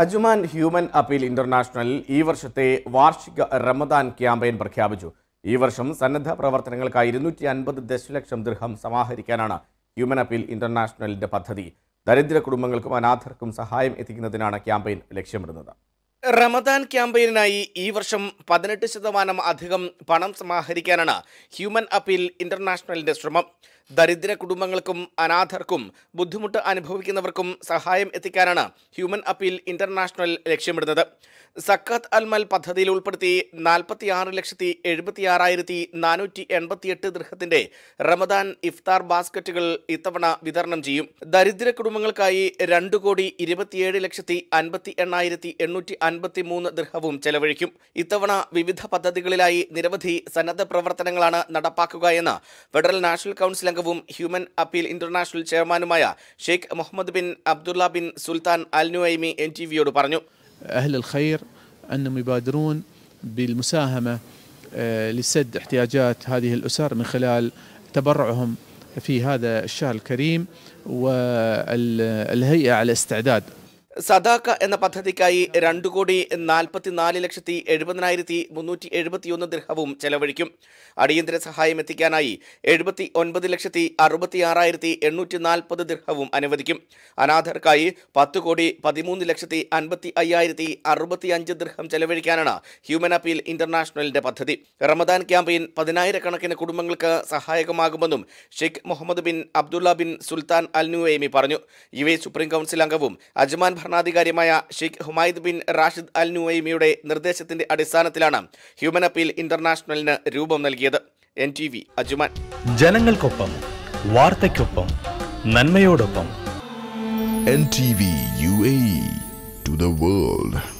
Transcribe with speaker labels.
Speaker 1: Ajman human appeal international ഈ വർഷത്തെ വാർഷിക റമദാൻ ക്യാമ്പയിൻ പ്രഖ്യാപിച്ചു ഈ വർഷം സന്നദ്ധ പ്രവർത്തനങ്ങൾക്കായി ഇരുന്നൂറ്റി അൻപത് ദശലക്ഷം ദൃഹം സമാഹരിക്കാനാണ് ഹ്യൂമൻ അപ്പീൽ ഇന്റർനാഷണലിന്റെ പദ്ധതി ദരിദ്ര കുടുംബങ്ങൾക്കും അനാഥർക്കും സഹായം എത്തിക്കുന്നതിനാണ് ക്യാമ്പയിൻ ലക്ഷ്യമിടുന്നത് റമദാൻ ക്യാമ്പയിനായി ഈ വർഷം പതിനെട്ട് ശതമാനം അധികം പണം സമാഹരിക്കാനാണ് ഹ്യൂമൻ അപ്പീൽ ഇന്റർനാഷണലിന്റെ ശ്രമം ദരിദ്ര കുടുംബങ്ങൾക്കും അനാഥർക്കും ബുദ്ധിമുട്ട് അനുഭവിക്കുന്നവർക്കും സഹായം എത്തിക്കാനാണ് ഹ്യൂമൻ അപ്പീൽ ഇന്റർനാഷണൽ ലക്ഷ്യമിടുന്നത് സക്കാത്ത് അൽമൽ പദ്ധതിയിൽ ഉൾപ്പെടുത്തി ആറ് ലക്ഷത്തി ആറായിരത്തി നാനൂറ്റി എൺപത്തിയെട്ട് ദൃഹത്തിന്റെ റമദാൻ ഇഫ്താർ ബാസ്ക്കറ്റുകൾ ഇത്തവണ വിതരണം ചെയ്യും ദരിദ്ര കുടുംബങ്ങൾക്കായി രണ്ടു കോടി ഇരുപത്തിയേഴ് ലക്ഷത്തി അൻപത്തി എണ്ണായിരത്തി എണ്ണൂറ്റി അൻപത്തിമൂന്ന് ദൃഹവും ചെലവഴിക്കും ഇത്തവണ വിവിധ പദ്ധതികളിലായി നിരവധി സന്നദ്ധ പ്രവർത്തനങ്ങളാണ് നടപ്പാക്കുകയെന്ന് ഫെഡറൽ നാഷണൽ കൗൺസിൽ അംഗവും ഹ്യൂമൻ അപ്പീൽ ഇന്റർനാഷണൽ ചെയർമാനുമായ Sheikh Mohammed bin Abdullah bin Sultan Al Nuaimi N T വിയോട് പറഞ്ഞു
Speaker 2: أهل الخير أنهم يبادرون بالمساهمة لسد احتياجات هذه الأسر من خلال تبرعهم في هذا الشهر الكريم والهيئة على استعداد
Speaker 1: സദാക്ക എന്ന പദ്ധതിക്കായി രണ്ടു കോടി നാൽപ്പത്തിനാല് ലക്ഷത്തി എഴുപതിനായിരത്തി മുന്നൂറ്റി എഴുപത്തിയൊന്ന് ദൃഹവും ചെലവഴിക്കും അടിയന്തര സഹായം എത്തിക്കാനായി എഴുപത്തി ഒൻപത് ലക്ഷത്തി അറുപത്തി ആറായിരത്തി എണ്ണൂറ്റി നാൽപ്പത് ദൃഹവും അനുവദിക്കും അനാഥർക്കായി പത്ത് കോടി പതിമൂന്ന് ലക്ഷത്തി അൻപത്തി അയ്യായിരത്തി അറുപത്തി അഞ്ച് ദൃഹം ചെലവഴിക്കാനാണ് ഹ്യൂമൻ അപ്പീൽ ഇന്റർനാഷണലിന്റെ പദ്ധതി റമദാൻ ക്യാമ്പയിൻ പതിനായിരക്കണക്കിന് കുടുംബങ്ങൾക്ക് സഹായകമാകുമെന്നും Sheikh Mohammed bin Abdullah bin Sultan Al Nuaimi പറഞ്ഞു യു എ സുപ്രീം കൗൺസിൽ അംഗവും അജ്മാൻ ഭരണാധികാരിയുമായ Sheikh Humaid bin Rashid Al നുവൈമിയുടെ നിർദ്ദേശത്തിന്റെ അടിസ്ഥാനത്തിലാണ് ഹ്യൂമൻ അപ്പീൽ ഇന്റർനാഷണലിന് രൂപം നൽകിയത് എൻ ടി വി അജുമാൻ
Speaker 2: ജനങ്ങൾക്കൊപ്പം വാർത്തയ്ക്കൊപ്പം
Speaker 1: നന്മയോടൊപ്പം N T V U A to the world